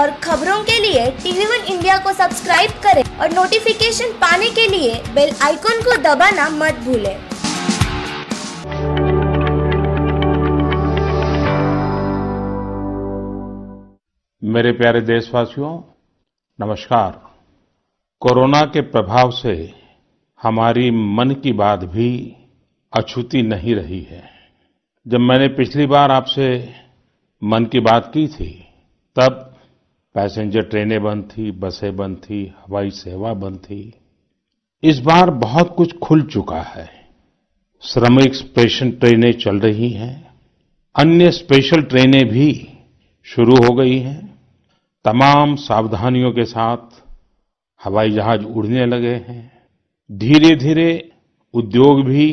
और खबरों के लिए टीवी वन इंडिया को सब्सक्राइब करें और नोटिफिकेशन पाने के लिए बेल आइकॉन को दबाना मत भूलें मेरे प्यारे देशवासियों नमस्कार कोरोना के प्रभाव से हमारी मन की बात भी अछूती नहीं रही है जब मैंने पिछली बार आपसे मन की बात की थी तब पैसेंजर ट्रेनें बंद थी बसें बंद थी हवाई सेवा बंद थी इस बार बहुत कुछ खुल चुका है श्रमिक स्पेशल ट्रेनें चल रही हैं अन्य स्पेशल ट्रेनें भी शुरू हो गई हैं तमाम सावधानियों के साथ हवाई जहाज उड़ने लगे हैं धीरे धीरे उद्योग भी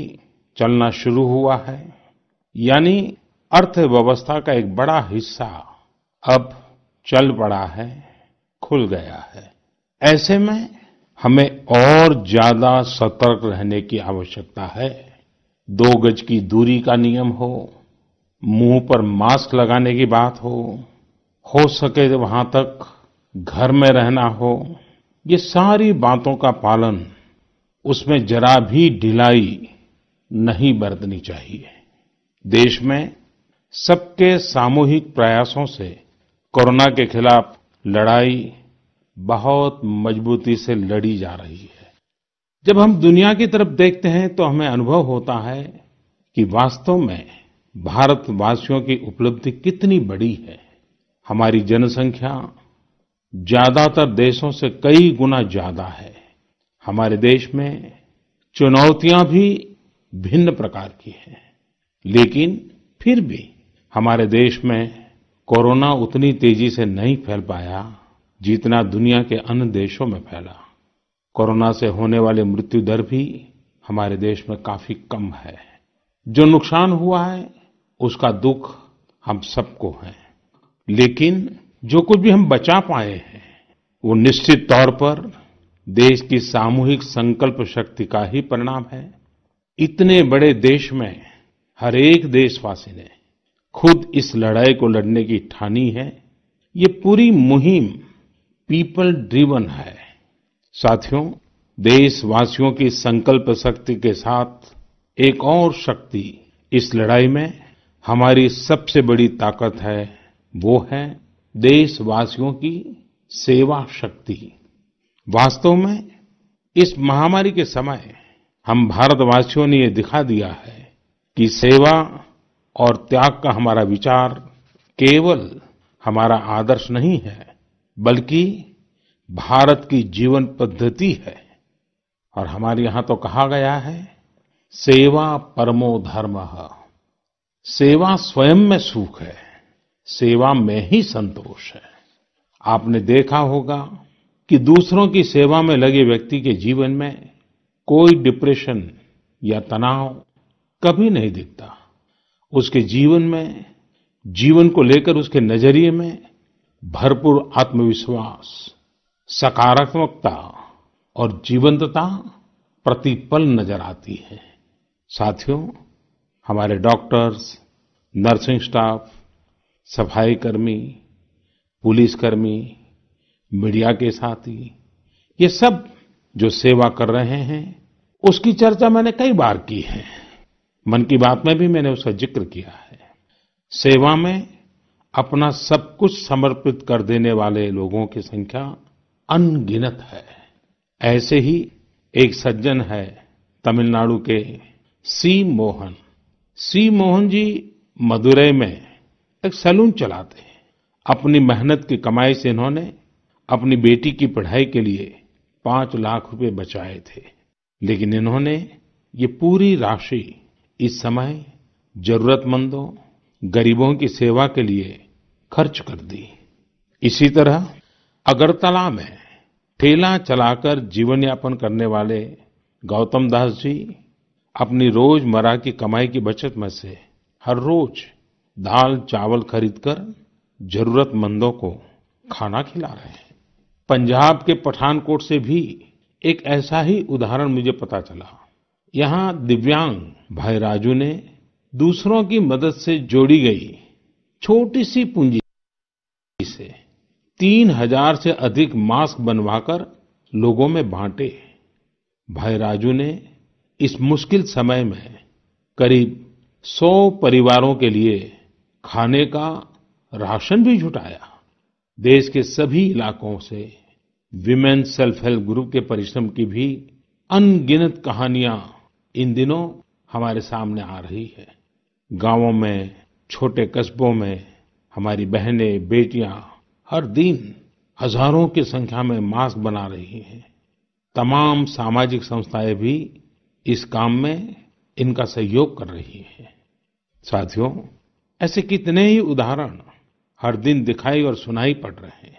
चलना शुरू हुआ है यानी अर्थव्यवस्था का एक बड़ा हिस्सा अब चल पड़ा है खुल गया है ऐसे में हमें और ज्यादा सतर्क रहने की आवश्यकता है दो गज की दूरी का नियम हो मुंह पर मास्क लगाने की बात हो हो सके तो वहां तक घर में रहना हो ये सारी बातों का पालन उसमें जरा भी ढिलाई नहीं बरतनी चाहिए देश में सबके सामूहिक प्रयासों से कोरोना के खिलाफ लड़ाई बहुत मजबूती से लड़ी जा रही है जब हम दुनिया की तरफ देखते हैं तो हमें अनुभव होता है कि वास्तव में भारतवासियों की उपलब्धि कितनी बड़ी है हमारी जनसंख्या ज्यादातर देशों से कई गुना ज्यादा है हमारे देश में चुनौतियां भी भिन्न प्रकार की हैं लेकिन फिर भी हमारे देश में कोरोना उतनी तेजी से नहीं फैल पाया जितना दुनिया के अन्य देशों में फैला कोरोना से होने वाली मृत्यु दर भी हमारे देश में काफी कम है जो नुकसान हुआ है उसका दुख हम सबको है लेकिन जो कुछ भी हम बचा पाए हैं वो निश्चित तौर पर देश की सामूहिक संकल्प शक्ति का ही परिणाम है इतने बड़े देश में हर एक देशवासी ने खुद इस लड़ाई को लड़ने की ठानी है ये पूरी मुहिम पीपल ड्रिवन है साथियों देशवासियों की संकल्प शक्ति के साथ एक और शक्ति इस लड़ाई में हमारी सबसे बड़ी ताकत है वो है देशवासियों की सेवा शक्ति वास्तव में इस महामारी के समय हम भारतवासियों ने ये दिखा दिया है कि सेवा और त्याग का हमारा विचार केवल हमारा आदर्श नहीं है बल्कि भारत की जीवन पद्धति है और हमारे यहां तो कहा गया है सेवा परमो धर्म सेवा स्वयं में सुख है सेवा में ही संतोष है आपने देखा होगा कि दूसरों की सेवा में लगे व्यक्ति के जीवन में कोई डिप्रेशन या तनाव कभी नहीं दिखता उसके जीवन में जीवन को लेकर उसके नजरिए में भरपूर आत्मविश्वास सकारात्मकता और जीवंतता प्रतिपल नजर आती है साथियों हमारे डॉक्टर्स नर्सिंग स्टाफ सफाई कर्मी पुलिसकर्मी मीडिया के साथी ये सब जो सेवा कर रहे हैं उसकी चर्चा मैंने कई बार की है मन की बात में भी मैंने उसका जिक्र किया है सेवा में अपना सब कुछ समर्पित कर देने वाले लोगों की संख्या अनगिनत है ऐसे ही एक सज्जन है तमिलनाडु के सी मोहन सी मोहन जी मदुरे में एक सैलून चलाते हैं अपनी मेहनत की कमाई से इन्होंने अपनी बेटी की पढ़ाई के लिए पांच लाख रुपए बचाए थे लेकिन इन्होंने ये पूरी राशि इस समय जरूरतमंदों गरीबों की सेवा के लिए खर्च कर दी इसी तरह अगरतला में ठेला चलाकर जीवन यापन करने वाले गौतम दास जी अपनी रोजमर्रा की कमाई की बचत में से हर रोज दाल चावल खरीदकर जरूरतमंदों को खाना खिला रहे हैं पंजाब के पठानकोट से भी एक ऐसा ही उदाहरण मुझे पता चला यहाँ दिव्यांग भाई राजू ने दूसरों की मदद से जोड़ी गई छोटी सी पूंजी से तीन हजार से अधिक मास्क बनवाकर लोगों में बांटे भाई राजू ने इस मुश्किल समय में करीब सौ परिवारों के लिए खाने का राशन भी जुटाया देश के सभी इलाकों से विमेन सेल्फ हेल्प ग्रुप के परिश्रम की भी अनगिनत कहानियां इन दिनों हमारे सामने आ रही है गाँवों में छोटे कस्बों में हमारी बहनें बेटियाँ हर दिन हजारों की संख्या में मास्क बना रही हैं तमाम सामाजिक संस्थाएं भी इस काम में इनका सहयोग कर रही हैं साथियों ऐसे कितने ही उदाहरण हर दिन दिखाई और सुनाई पड़ रहे हैं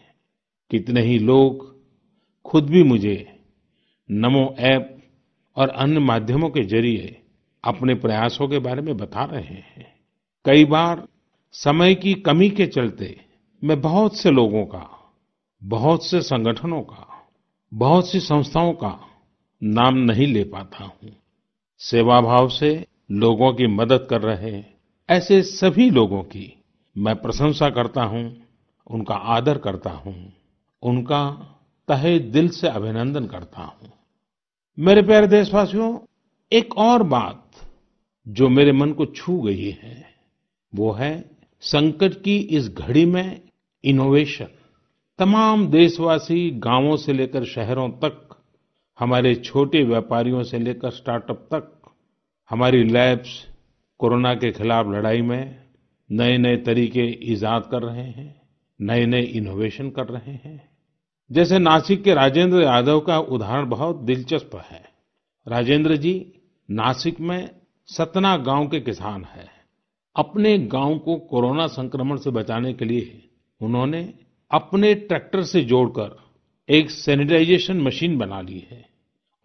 कितने ही लोग खुद भी मुझे नमो ऐप और अन्य माध्यमों के जरिए अपने प्रयासों के बारे में बता रहे हैं कई बार समय की कमी के चलते मैं बहुत से लोगों का बहुत से संगठनों का बहुत सी संस्थाओं का नाम नहीं ले पाता हूँ सेवाभाव से लोगों की मदद कर रहे ऐसे सभी लोगों की मैं प्रशंसा करता हूँ उनका आदर करता हूँ उनका तहे दिल से अभिनंदन करता हूँ मेरे प्यारे देशवासियो एक और बात जो मेरे मन को छू गई है वो है संकट की इस घड़ी में इनोवेशन तमाम देशवासी गांवों से लेकर शहरों तक हमारे छोटे व्यापारियों से लेकर स्टार्टअप तक हमारी लैब्स कोरोना के खिलाफ लड़ाई में नए नए तरीके ईजाद कर रहे हैं नए नए इनोवेशन कर रहे हैं जैसे नासिक के राजेंद्र यादव का उदाहरण बहुत दिलचस्प है राजेंद्र जी नासिक में सतना गाँव के किसान हैं अपने गाँव को कोरोना संक्रमण से बचाने के लिए उन्होंने अपने ट्रैक्टर से जोड़कर एक सैनिटाइजेशन मशीन बना ली है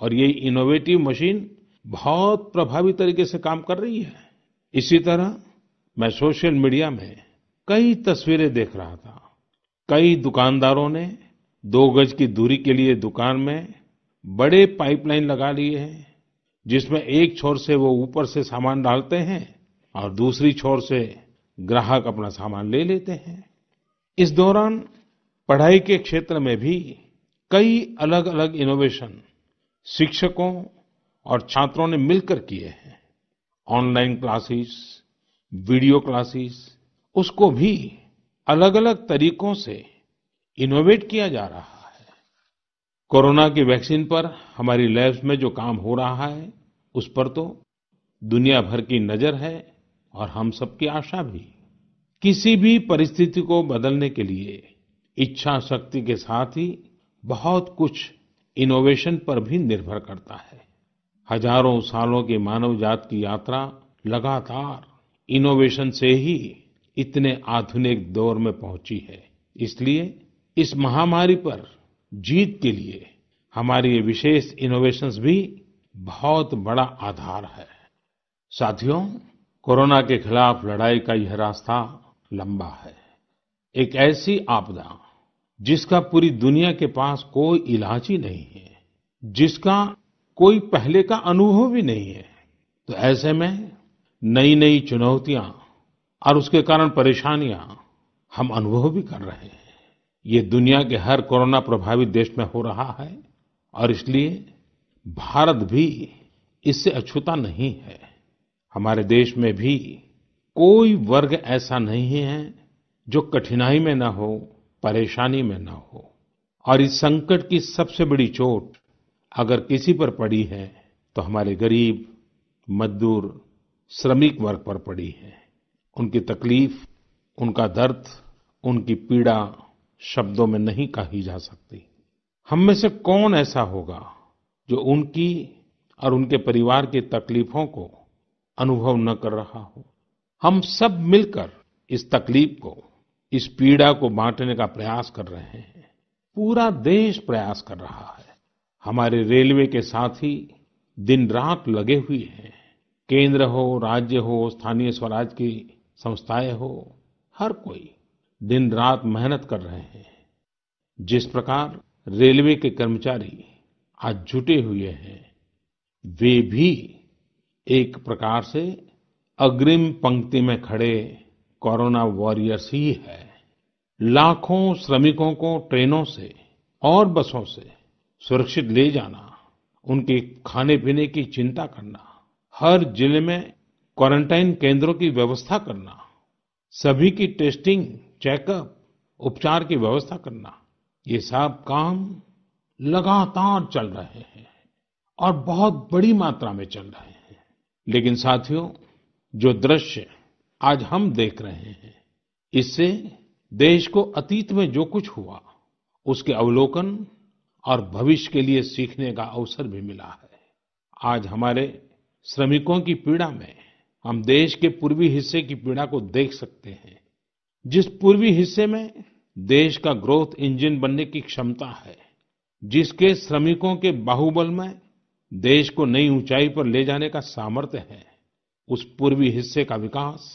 और ये इनोवेटिव मशीन बहुत प्रभावी तरीके से काम कर रही है इसी तरह मैं सोशल मीडिया में कई तस्वीरें देख रहा था कई दुकानदारों ने दो गज की दूरी के लिए दुकान में बड़े पाइपलाइन लगा लिए हैं जिसमें एक छोर से वो ऊपर से सामान डालते हैं और दूसरी छोर से ग्राहक अपना सामान ले लेते हैं इस दौरान पढ़ाई के क्षेत्र में भी कई अलग अलग इनोवेशन शिक्षकों और छात्रों ने मिलकर किए हैं ऑनलाइन क्लासेस वीडियो क्लासेस उसको भी अलग अलग तरीकों से इनोवेट किया जा रहा है कोरोना की वैक्सीन पर हमारी लैब्स में जो काम हो रहा है उस पर तो दुनिया भर की नज़र है और हम सबकी आशा भी किसी भी परिस्थिति को बदलने के लिए इच्छा शक्ति के साथ ही बहुत कुछ इनोवेशन पर भी निर्भर करता है हजारों सालों की मानव जात की यात्रा लगातार इनोवेशन से ही इतने आधुनिक दौर में पहुंची है इसलिए इस महामारी पर जीत के लिए हमारे ये विशेष इनोवेशंस भी बहुत बड़ा आधार है साथियो कोरोना के खिलाफ लड़ाई का यह रास्ता लंबा है एक ऐसी आपदा जिसका पूरी दुनिया के पास कोई इलाज ही नहीं है जिसका कोई पहले का अनुभव भी नहीं है तो ऐसे में नई नई चुनौतियां और उसके कारण परेशानियां हम अनुभव भी कर रहे हैं ये दुनिया के हर कोरोना प्रभावित देश में हो रहा है और इसलिए भारत भी इससे अछूता नहीं है हमारे देश में भी कोई वर्ग ऐसा नहीं है जो कठिनाई में ना हो परेशानी में ना हो और इस संकट की सबसे बड़ी चोट अगर किसी पर पड़ी है तो हमारे गरीब मजदूर श्रमिक वर्ग पर पड़ी है उनकी तकलीफ उनका दर्द उनकी पीड़ा शब्दों में नहीं कही जा सकती हम में से कौन ऐसा होगा जो उनकी और उनके परिवार की तकलीफों को अनुभव न कर रहा हो हम सब मिलकर इस तकलीफ को इस पीड़ा को बांटने का प्रयास कर रहे हैं पूरा देश प्रयास कर रहा है हमारे रेलवे के साथी दिन रात लगे हुए हैं केंद्र हो राज्य हो स्थानीय स्वराज की संस्थाएं हो हर कोई दिन रात मेहनत कर रहे हैं जिस प्रकार रेलवे के कर्मचारी आज जुटे हुए हैं वे भी एक प्रकार से अग्रिम पंक्ति में खड़े कोरोना वॉरियर्स ही हैं लाखों श्रमिकों को ट्रेनों से और बसों से सुरक्षित ले जाना उनके खाने पीने की चिंता करना हर जिले में क्वारंटाइन केंद्रों की व्यवस्था करना सभी की टेस्टिंग चेकअप उपचार की व्यवस्था करना ये सब काम लगातार चल रहे हैं और बहुत बड़ी मात्रा में चल रहे हैं लेकिन साथियों जो दृश्य आज हम देख रहे हैं इससे देश को अतीत में जो कुछ हुआ उसके अवलोकन और भविष्य के लिए सीखने का अवसर भी मिला है आज हमारे श्रमिकों की पीड़ा में हम देश के पूर्वी हिस्से की पीड़ा को देख सकते हैं जिस पूर्वी हिस्से में देश का ग्राउथ इंजीन बनने की क्षमता है जिसके श्रमिकों के बाहुबल में देश को नई ऊँचाई पर ले जाने का सामर्थ्य है उस पूर्वी हिस्से का विकास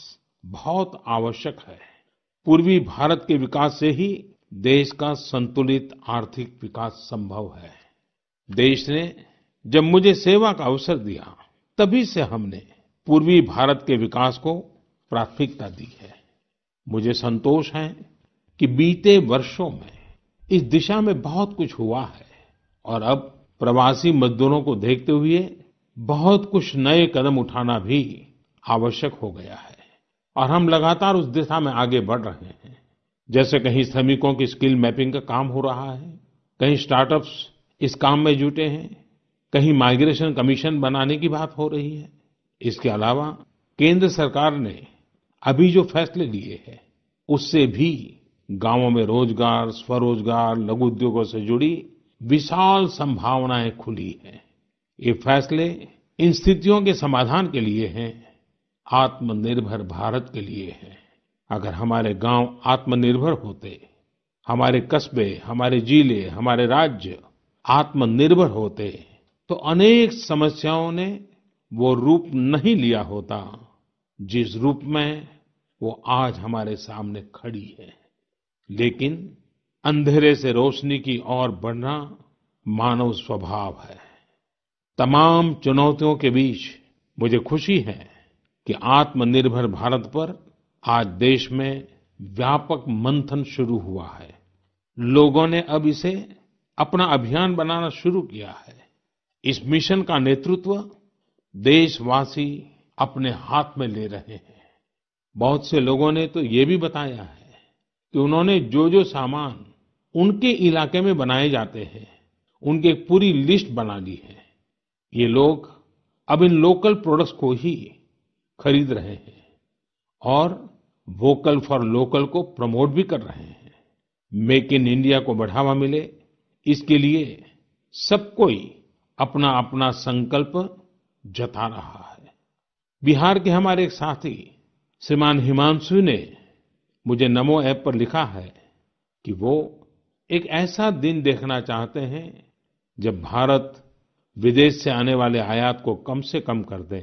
बहुत आवश्यक है पूर्वी भारत के विकास से ही देश का संतुलित आर्थिक विकास संभव है देश ने जब मुझे सेवा का अवसर दिया तभी से हमने पूर्वी भारत के विकास को प्राथमिकता दी है मुझे संतोष है कि बीते वर्षों में इस दिशा में बहुत कुछ हुआ है और अब प्रवासी मजदूरों को देखते हुए बहुत कुछ नए कदम उठाना भी आवश्यक हो गया है और हम लगातार उस दिशा में आगे बढ़ रहे हैं जैसे कहीं श्रमिकों की स्किल मैपिंग का काम हो रहा है कहीं स्टार्टअप्स इस काम में जुटे हैं कहीं माइग्रेशन कमीशन बनाने की बात हो रही है इसके अलावा केंद्र सरकार ने अभी जो फैसले लिए हैं उससे भी गाँवों में रोजगार स्वरोजगार लघु उद्योगों से जुड़ी विशाल संभावनाएं खुली हैं ये फैसले इन स्थितियों के समाधान के लिए हैं आत्मनिर्भर भारत के लिए हैं अगर हमारे गांव आत्मनिर्भर होते हमारे कस्बे हमारे जिले हमारे राज्य आत्मनिर्भर होते तो अनेक समस्याओं ने वो रूप नहीं लिया होता जिस रूप में वो आज हमारे सामने खड़ी है लेकिन अंधेरे से रोशनी की ओर बढ़ना मानव स्वभाव है तमाम चुनौतियों के बीच मुझे खुशी है कि आत्मनिर्भर भारत पर आज देश में व्यापक मंथन शुरू हुआ है लोगों ने अब इसे अपना अभियान बनाना शुरू किया है इस मिशन का नेतृत्व देशवासी अपने हाथ में ले रहे हैं बहुत से लोगों ने तो ये भी बताया है कि उन्होंने जो जो सामान उनके इलाके में बनाए जाते हैं उनकी एक पूरी लिस्ट बना ली है ये लोग अब इन लोकल प्रोडक्ट्स को ही खरीद रहे हैं और वोकल फॉर लोकल को प्रमोट भी कर रहे हैं मेक इन इंडिया को बढ़ावा मिले इसके लिए सब कोई अपना अपना संकल्प जता रहा है बिहार के हमारे एक साथी श्रीमान हिमांशु ने मुझे नमो App पर लिखा है कि वो एक ऐसा दिन देखना चाहते हैं जब भारत विदेश से आने वाले आयात को कम से कम कर दे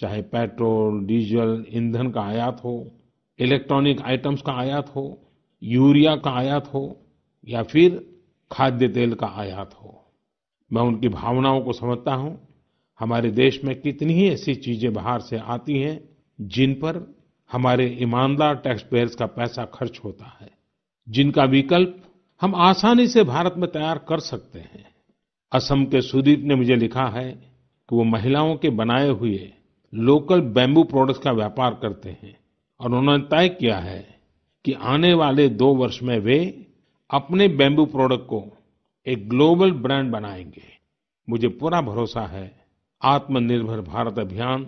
चाहे पेट्रोल डीजल ईंधन का आयात हो इलेक्ट्रॉनिक आइटम्स का आयात हो यूरिया का आयात हो या फिर खाद्य तेल का आयात हो मैं उनकी भावनाओं को समझता हूँ हमारे देश में कितनी ही ऐसी चीजें बाहर से आती हैं जिन पर हमारे ईमानदार टैक्स पेयर्स का पैसा खर्च होता है जिनका विकल्प हम आसानी से भारत में तैयार कर सकते हैं असम के सुदीप ने मुझे लिखा है कि वो महिलाओं के बनाए हुए लोकल बैम्बू प्रोडक्ट्स का व्यापार करते हैं और उन्होंने तय किया है कि आने वाले दो वर्ष में वे अपने बैम्बू प्रोडक्ट को एक ग्लोबल ब्रांड बनाएंगे मुझे पूरा भरोसा है आत्मनिर्भर भारत अभियान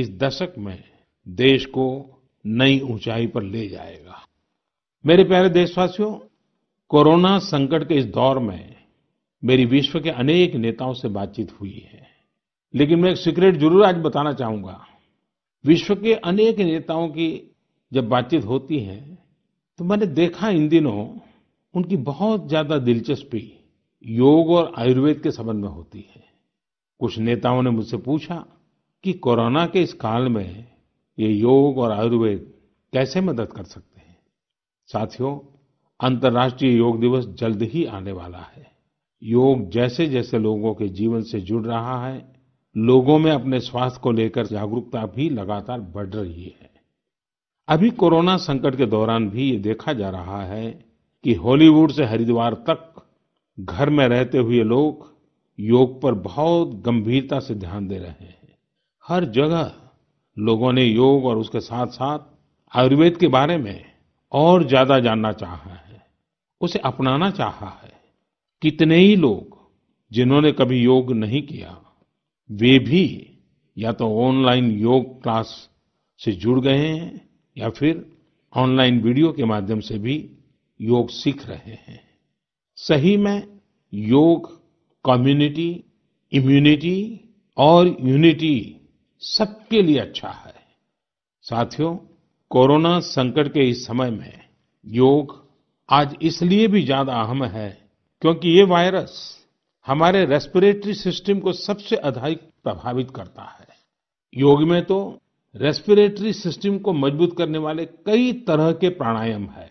इस दशक में देश को नई ऊंचाई पर ले जाएगा मेरे प्यारे देशवासियो कोरोना संकट के इस दौर में मेरी विश्व के अनेक नेताओं से बातचीत हुई है लेकिन मैं एक सीक्रेट जरूर आज बताना चाहूँगा विश्व के अनेक नेताओं की जब बातचीत होती है तो मैंने देखा इन दिनों उनकी बहुत ज्यादा दिलचस्पी योग और आयुर्वेद के संबंध में होती है कुछ नेताओं ने मुझसे पूछा कि कोरोना के इस काल में ये योग और आयुर्वेद कैसे मदद कर सकते हैं साथियो अंतर्राष्ट्रीय योग दिवस जल्द ही आने वाला है योग जैसे जैसे लोगों के जीवन से जुड़ रहा है लोगों में अपने स्वास्थ्य को लेकर जागरूकता भी लगातार बढ़ रही है अभी कोरोना संकट के दौरान भी ये देखा जा रहा है कि हॉलीवुड से हरिद्वार तक घर में रहते हुए लोग योग पर बहुत गंभीरता से ध्यान दे रहे हैं हर जगह लोगों ने योग और उसके साथ साथ आयुर्वेद के बारे में और ज्यादा जानना चाहा है उसे अपनाना चाहा है कितने ही लोग जिन्होंने कभी योग नहीं किया वे भी या तो ऑनलाइन योग क्लास से जुड़ गए हैं या फिर ऑनलाइन वीडियो के माध्यम से भी योग सीख रहे हैं सही में योग कम्यूनिटी इम्यूनिटी और यूनिटी सबके लिए अच्छा है साथियो कोरोना संकट के इस समय में योग आज इसलिए भी ज्यादा अहम है क्योंकि ये वायरस हमारे रेस्पिरेटरी सिस्टम को सबसे अधिक प्रभावित करता है योग में तो रेस्पिरेटरी सिस्टम को मजबूत करने वाले कई तरह के प्राणायाम हैं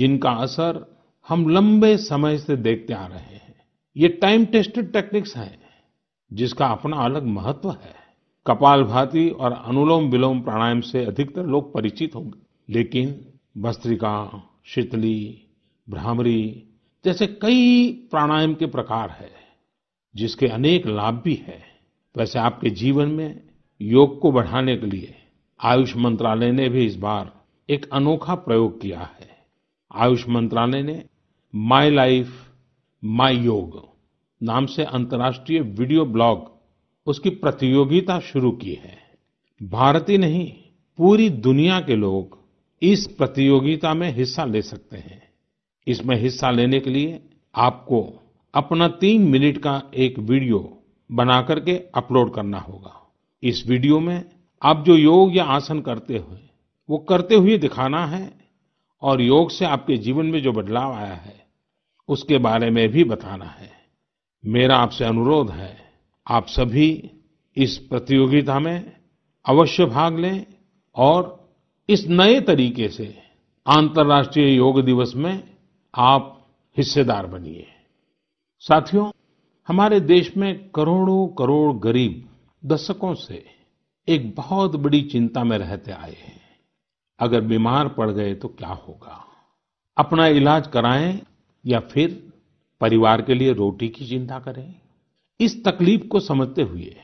जिनका असर हम लंबे समय से देखते आ रहे हैं ये टाइम टेस्टेड टेकनिक्स हैं जिसका अपना अलग महत्व है कपालभाति और अनुलोमविलोम प्राणायाम से अधिकतर लोग परिचित होंगे लेकिन भस्त्रिका शीतली भ्रामरी जैसे कई प्राणायाम के प्रकार हैं जिसके अनेक लाभ भी हैं वैसे आपके जीवन में योग को बढ़ाने के लिए आयुष मंत्रालय ने भी इस बार एक अनोखा प्रयोग किया है आयुष मंत्रालय ने माई लाइफ माई योग नाम से अंतर्राष्ट्रीय वीडियो ब्लॉग उसकी प्रतियोगिता शुरू की है भारत ही नहीं पूरी दुनिया के लोग इस प्रतियोगिता में हिस्सा ले सकते हैं इसमें हिस्सा लेने के लिए आपको अपना तीन मिनट का एक वीडियो बना करके अपलोड करना होगा इस वीडियो में आप जो योग या आसन करते हुए वो करते हुए दिखाना है और योग से आपके जीवन में जो बदलाव आया है उसके बारे में भी बताना है मेरा आपसे अनुरोध है आप सभी इस प्रतियोगिता में अवश्य भाग लें और इस नए तरीके से अंतर्राष्ट्रीय योग दिवस में आप हिस्सेदार बनिए साथियों हमारे देश में करोड़ों करोड़ गरीब दशकों से एक बहुत बड़ी चिंता में रहते आए हैं अगर बीमार पड़ गए तो क्या होगा अपना इलाज कराएं या फिर परिवार के लिए रोटी की चिंता करें इस तकलीफ को समझते हुए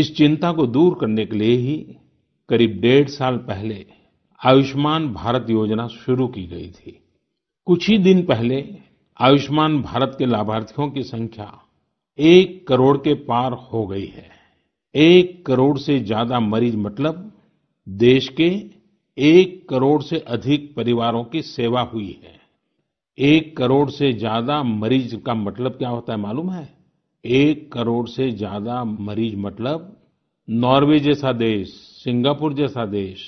इस चिंता को दूर करने के लिए ही करीब डेढ़ साल पहले आयुष्मान भारत योजना शुरू की गई थी कुछ ही दिन पहले आयुष्मान भारत के लाभार्थियों की संख्या एक करोड़ के पार हो गई है एक करोड़ से ज्यादा मरीज मतलब देश के एक करोड़ से अधिक परिवारों की सेवा हुई है एक करोड़ से ज्यादा मरीज का मतलब क्या होता है मालूम है एक करोड़ से ज्यादा मरीज मतलब नॉर्वे जैसा देश सिंगापुर जैसा देश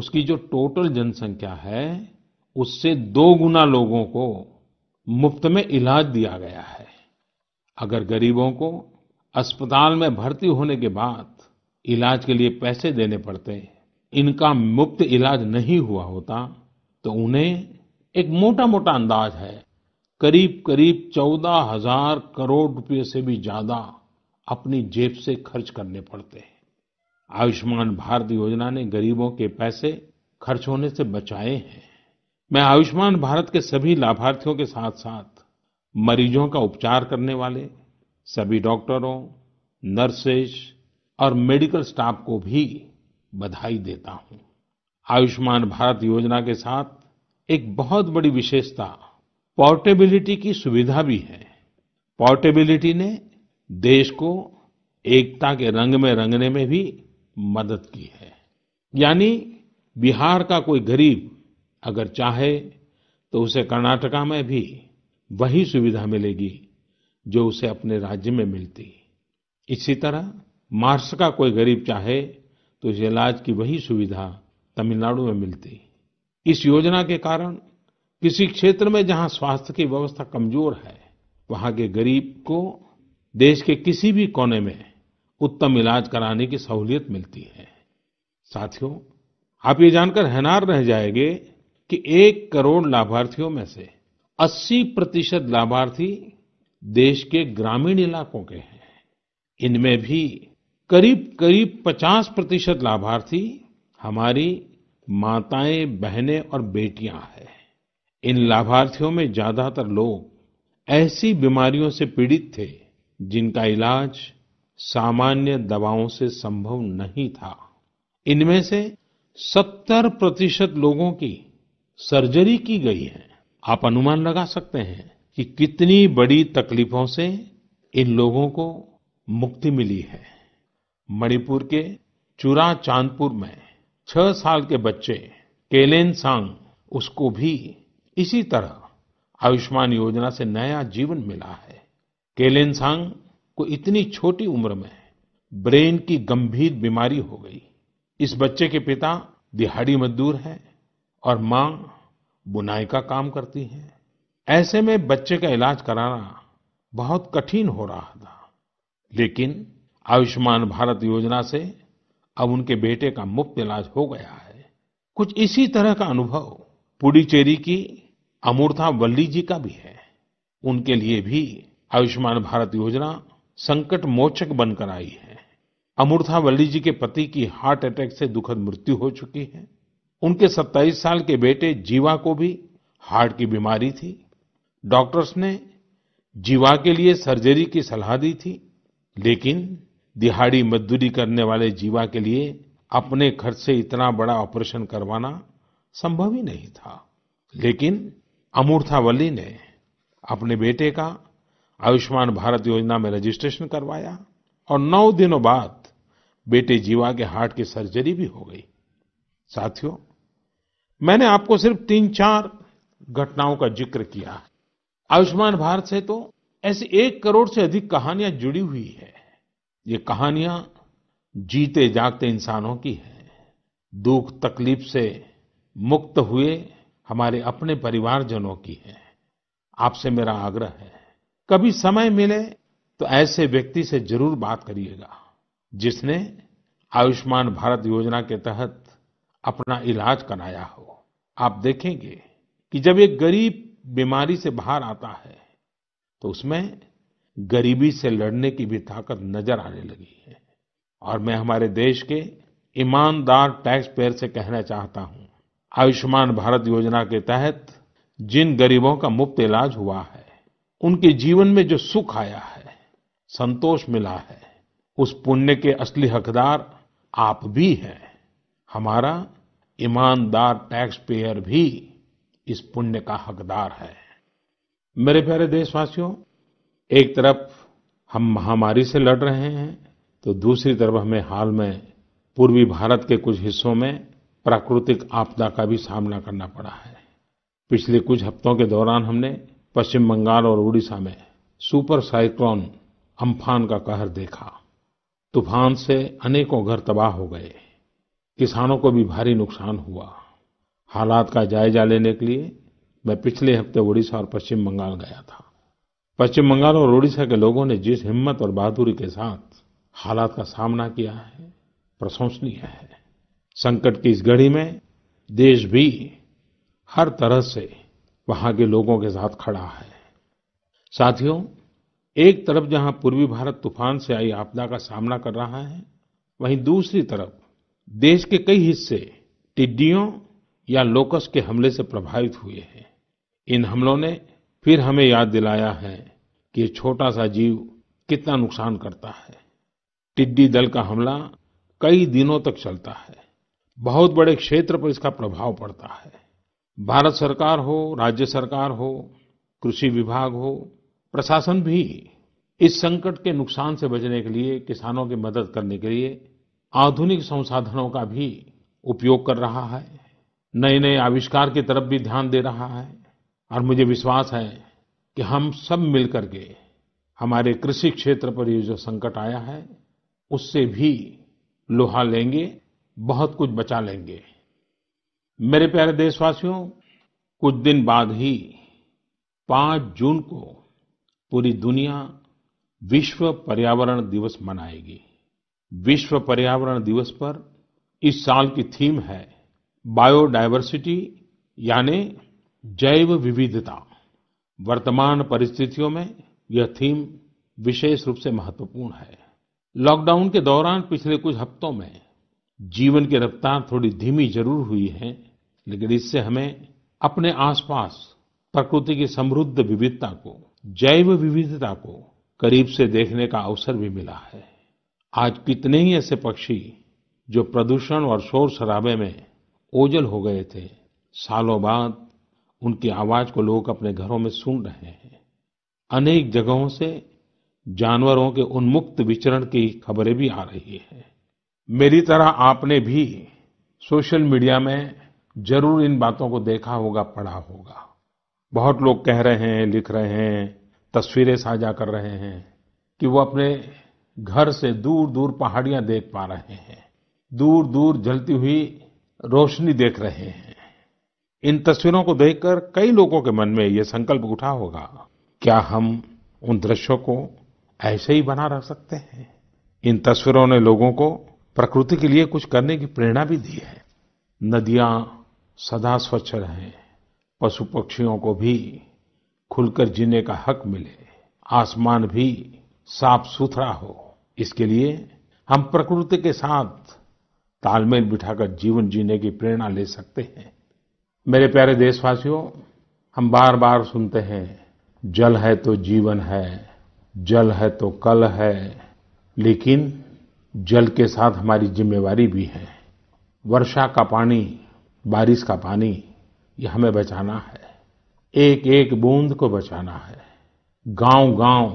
उसकी जो टोटल जनसंख्या है उससे दो गुना लोगों को मुफ्त में इलाज दिया गया है अगर गरीबों को अस्पताल में भर्ती होने के बाद इलाज के लिए पैसे देने पड़ते इनका मुफ्त इलाज नहीं हुआ होता तो उन्हें एक मोटा मोटा अंदाज है करीब करीब चौदह हजार करोड़ रुपए से भी ज्यादा अपनी जेब से खर्च करने पड़ते हैं आयुष्मान भारत योजना ने गरीबों के पैसे खर्च होने से बचाए हैं मैं आयुष्मान भारत के सभी लाभार्थियों के साथ साथ मरीजों का उपचार करने वाले सभी डॉक्टरों नर्सेस और मेडिकल स्टाफ को भी बधाई देता हूं आयुष्मान भारत योजना के साथ एक बहुत बड़ी विशेषता पोर्टेबिलिटी की सुविधा भी है पोर्टेबिलिटी ने देश को एकता के रंग में रंगने में भी मदद की है यानी बिहार का कोई गरीब अगर चाहे तो उसे कर्नाटका में भी वही सुविधा मिलेगी जो उसे अपने राज्य में मिलती इसी तरह महाराष्ट्र का कोई गरीब चाहे तो उसे इलाज की वही सुविधा तमिलनाडु में मिलती इस योजना के कारण किसी क्षेत्र में जहाँ स्वास्थ्य की व्यवस्था कमजोर है वहाँ के गरीब को देश के किसी भी कोने में उत्तम इलाज कराने की सहूलियत मिलती है साथियो आप ये जानकर हैरान रह जाएंगे कि एक करोड़ लाभार्थियों में से 80 प्रतिशत लाभार्थी देश के ग्रामीण इलाकों के हैं इनमें भी करीब करीब 50 प्रतिशत लाभार्थी हमारी माताएं बहनें और बेटियां हैं इन लाभार्थियों में ज्यादातर लोग ऐसी बीमारियों से पीड़ित थे जिनका इलाज सामान्य दवाओं से संभव नहीं था इनमें से 70 प्रतिशत लोगों की सर्जरी की गई है आप अनुमान लगा सकते हैं कि कितनी बड़ी तकलीफों से इन लोगों को मुक्ति मिली है मणिपुर के चुरा चांदपुर में छह साल के बच्चे केलेनसांग उसको भी इसी तरह आयुष्मान योजना से नया जीवन मिला है केलेनसांग को इतनी छोटी उम्र में ब्रेन की गंभीर बीमारी हो गई इस बच्चे के पिता दिहाड़ी मजदूर हैं और मां बुनाई का काम करती हैं ऐसे में बच्चे का इलाज कराना बहुत कठिन हो रहा था लेकिन आयुष्मान भारत योजना से अब उनके बेटे का मुफ्त इलाज हो गया है कुछ इसी तरह का अनुभव पुडुचेरी की अमूर्था वल्ली जी का भी है उनके लिए भी आयुष्मान भारत योजना संकट मोचक बनकर आई है अमूर्था वल्ली जी के पति की हार्ट अटैक से दुखद मृत्यु हो चुकी है उनके 27 साल के बेटे जीवा को भी हार्ट की बीमारी थी डॉक्टर्स ने जीवा के लिए सर्जरी की सलाह दी थी लेकिन दिहाड़ी मजदूरी करने वाले जीवा के लिए अपने खर्च से इतना बड़ा ऑपरेशन करवाना संभव ही नहीं था लेकिन अमूर्था वल्ली ने अपने बेटे का आयुष्मान भारत योजना में रजिस्ट्रेशन करवाया और नौ दिनों बाद बेटे जीवा के हार्ट की सर्जरी भी हो गई साथियों मैंने आपको सिर्फ तीन चार घटनाओं का जिक्र किया आयुष्मान भारत से तो ऐसी एक करोड़ से अधिक कहानियां जुड़ी हुई है ये कहानियाँ जीते जागते इंसानों की हैं दुख तकलीफ से मुक्त हुए हमारे अपने परिवारजनों की हैं आपसे मेरा आग्रह है कभी समय मिले तो ऐसे व्यक्ति से जरूर बात करिएगा जिसने आयुष्मान भारत योजना के तहत अपना इलाज कराया हो आप देखेंगे कि जब एक गरीब बीमारी से बाहर आता है तो उसमें गरीबी से लड़ने की भी ताकत नजर आने लगी है और मैं हमारे देश के ईमानदार टैक्स पेयर से कहना चाहता हूं आयुष्मान भारत योजना के तहत जिन गरीबों का मुफ्त इलाज हुआ है उनके जीवन में जो सुख आया है संतोष मिला है उस पुण्य के असली हकदार आप भी हैं हमारा ईमानदार टैक्स पेयर भी इस पुण्य का हकदार है मेरे प्यारे देशवासियों एक तरफ हम महामारी से लड़ रहे हैं तो दूसरी तरफ हमें हाल में पूर्वी भारत के कुछ हिस्सों में प्राकृतिक आपदा का भी सामना करना पड़ा है पिछले कुछ हफ्तों के दौरान हमने पश्चिम बंगाल और उड़ीसा में सुपर साइक्लोन अम्फान का कहर देखा तूफान से अनेकों घर तबाह हो गए किसानों को भी भारी नुकसान हुआ हालात का जायजा लेने के लिए मैं पिछले हफ्ते ओडिशा और पश्चिम बंगाल गया था पश्चिम बंगाल और ओडिशा के लोगों ने जिस हिम्मत और बहादुरी के साथ हालात का सामना किया है प्रशंसनीय है संकट की इस घड़ी में देश भी हर तरह से वहाँ के लोगों के साथ खड़ा है साथियो एक तरफ जहाँ पूर्वी भारत तूफान से आई आपदा का सामना कर रहा है वहीं दूसरी तरफ देश के कई हिस्से टिड्डियों या लोकस के हमले से प्रभावित हुए हैं इन हमलों ने फिर हमें याद दिलाया है कि ये छोटा सा जीव कितना नुकसान करता है टिड्डी दल का हमला कई दिनों तक चलता है बहुत बड़े क्षेत्र पर इसका प्रभाव पड़ता है भारत सरकार हो राज्य सरकार हो कृषि विभाग हो प्रशासन भी इस संकट के नुकसान से बचने के लिए किसानों की मदद करने के लिए आधुनिक संसाधनों का भी उपयोग कर रहा है नए नए आविष्कार की तरफ भी ध्यान दे रहा है और मुझे विश्वास है कि हम सब मिलकर के हमारे कृषि क्षेत्र पर ये जो संकट आया है उससे भी लोहा लेंगे बहुत कुछ बचा लेंगे मेरे प्यारे देशवासियों कुछ दिन बाद ही 5 जून को पूरी दुनिया विश्व पर्यावरण दिवस मनाएगी विश्व पर्यावरण दिवस पर इस साल की थीम है बायोडायवर्सिटी यानी जैव विविधता वर्तमान परिस्थितियों में यह थीम विशेष रूप से महत्वपूर्ण है लॉकडाउन के दौरान पिछले कुछ हफ्तों में जीवन की रफ़्तार थोड़ी धीमी ज़रूर हुई है लेकिन इससे हमें अपने आसपास प्रकृति की समृद्ध विविधता को जैव विविधता को करीब से देखने का अवसर भी मिला है आज कितने ही ऐसे पक्षी जो प्रदूषण और शोर शराबे में ओझल हो गए थे सालों बाद उनकी आवाज को लोग अपने घरों में सुन रहे हैं अनेक जगहों से जानवरों के उन्मुक्त विचरण की खबरें भी आ रही हैं मेरी तरह आपने भी सोशल मीडिया में जरूर इन बातों को देखा होगा पढ़ा होगा बहुत लोग कह रहे हैं लिख रहे हैं तस्वीरें साझा कर रहे हैं कि वो अपने घर से दूर दूर पहाड़ियां देख पा रहे हैं दूर दूर जलती हुई रोशनी देख रहे हैं इन तस्वीरों को देखकर कई लोगों के मन में ये संकल्प उठा होगा क्या हम उन दृश्यों को ऐसे ही बना रख सकते हैं इन तस्वीरों ने लोगों को प्रकृति के लिए कुछ करने की प्रेरणा भी दी है नदियाँ सदा स्वच्छ रहें पशु पक्षियों को भी खुलकर जीने का हक मिले आसमान भी साफ सुथरा हो इसके लिए हम प्रकृति के साथ तालमेल बिठाकर जीवन जीने की प्रेरणा ले सकते हैं मेरे प्यारे देशवासियो हम बारबार सुनते हैं जल है तो जीवन है जल है तो कल है लेकिन जल के साथ हमारी जिम्मेवारी भी है वर्षा का पानी बारिश का पानी ये हमें बचाना है एक एक बूंद को बचाना है गांव गांव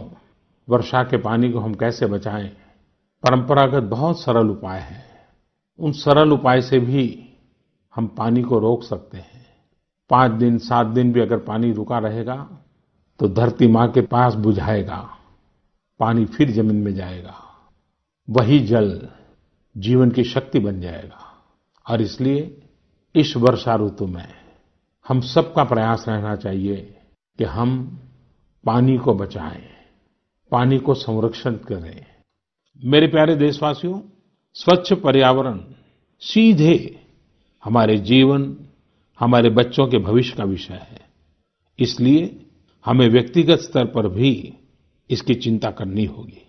वर्षा के पानी को हम कैसे बचाएं परंपरागत बहुत सरल उपाय हैं उन सरल उपाय से भी हम पानी को रोक सकते हैं पाँच दिन सात दिन भी अगर पानी रुका रहेगा तो धरती माँ के पास बुझाएगा पानी फिर जमीन में जाएगा वही जल जीवन की शक्ति बन जाएगा और इसलिए इस वर्षा ऋतु में हम सबका प्रयास रहना चाहिए कि हम पानी को बचाएं पानी को संरक्षण करें मेरे प्यारे देशवासियों स्वच्छ पर्यावरण सीधे हमारे जीवन हमारे बच्चों के भविष्य का विषय है इसलिए हमें व्यक्तिगत स्तर पर भी इसकी चिंता करनी होगी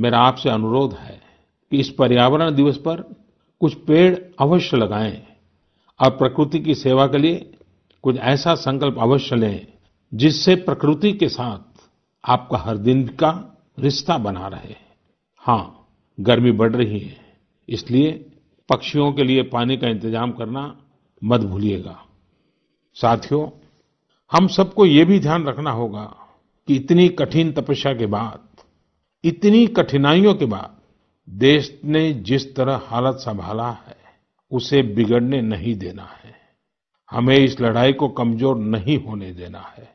मेरा आपसे अनुरोध है कि इस पर्यावरण दिवस पर कुछ पेड़ अवश्य लगाएं और प्रकृति की सेवा के लिए कुछ ऐसा संकल्प अवश्य लें जिससे प्रकृति के साथ आपका हर दिन का रिश्ता बना रहे हाँ गर्मी बढ़ रही है इसलिए पक्षियों के लिए पानी का इंतजाम करना मत भूलिएगा साथियो हम सबको ये भी ध्यान रखना होगा कि इतनी कठिन तपस्या के बाद इतनी कठिनाइयों के बाद देश ने जिस तरह हालत संभाला है उसे बिगड़ने नहीं देना है हमें इस लड़ाई को कमजोर नहीं होने देना है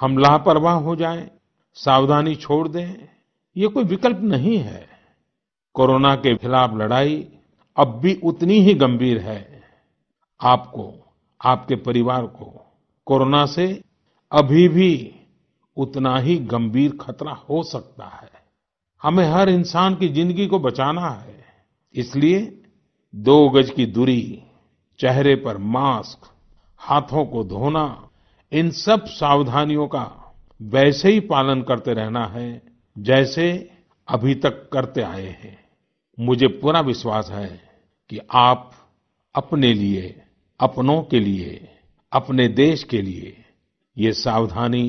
हम लापरवाह हो जाएं, सावधानी छोड़ दें ये कोई विकल्प नहीं है कोरोना के खिलाफ लड़ाई अब भी उतनी ही गंभीर है आपको आपके परिवार को कोरोना से अभी भी उतना ही गंभीर खतरा हो सकता है हमें हर इंसान की जिंदगी को बचाना है इसलिए दो गज की दूरी चेहरे पर मास्क हाथों को धोना इन सब सावधानियों का वैसे ही पालन करते रहना है जैसे अभी तक करते आए हैं मुझे पूरा विश्वास है कि आप अपने लिए अपनों के लिए अपने देश के लिए ये सावधानी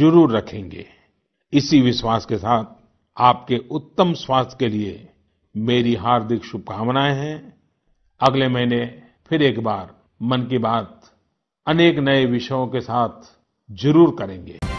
जरूर रखेंगे इसी विश्वास के साथ आपके उत्तम स्वास्थ्य के लिए मेरी हार्दिक शुभकामनाएं हैं अगले महीने फिर एक बार मन की बात अनेक नए विषयों के साथ जरूर करेंगे